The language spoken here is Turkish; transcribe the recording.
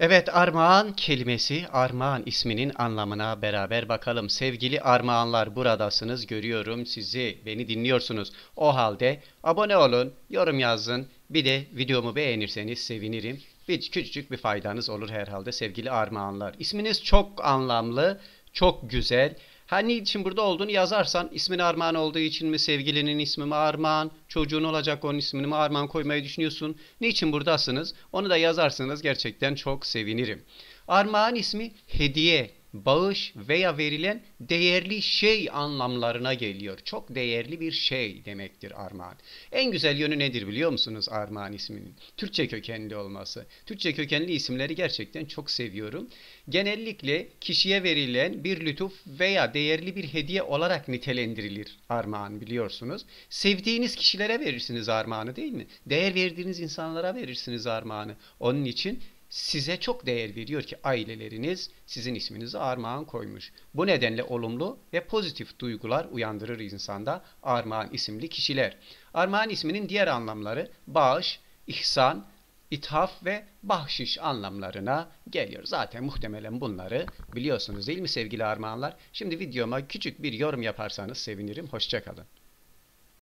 Evet armağan kelimesi armağan isminin anlamına beraber bakalım. Sevgili armağanlar buradasınız görüyorum sizi beni dinliyorsunuz. O halde abone olun, yorum yazın bir de videomu beğenirseniz sevinirim. Bir küçücük bir faydanız olur herhalde sevgili armağanlar. İsminiz çok anlamlı, çok güzel. Her ne için burada olduğunu yazarsan ismin Armağan olduğu için mi sevgilinin ismi mi Armağan, çocuğun olacak onun ismini mi Armağan koymayı düşünüyorsun? Niçin buradasınız? Onu da yazarsanız gerçekten çok sevinirim. Armağan ismi hediye bağış veya verilen değerli şey anlamlarına geliyor. Çok değerli bir şey demektir armağan. En güzel yönü nedir biliyor musunuz armağan isminin? Türkçe kökenli olması. Türkçe kökenli isimleri gerçekten çok seviyorum. Genellikle kişiye verilen bir lütuf veya değerli bir hediye olarak nitelendirilir armağan biliyorsunuz. Sevdiğiniz kişilere verirsiniz armağanı değil mi? Değer verdiğiniz insanlara verirsiniz armağanı. Onun için size çok değer veriyor ki aileleriniz sizin isminizi armağan koymuş. Bu nedenle olumlu ve pozitif duygular uyandırır insanda armağan isimli kişiler. Armağan isminin diğer anlamları bağış, ihsan, ithaf ve bahşiş anlamlarına geliyor. Zaten muhtemelen bunları biliyorsunuz değil mi sevgili armağanlar? Şimdi videoma küçük bir yorum yaparsanız sevinirim. Hoşçakalın.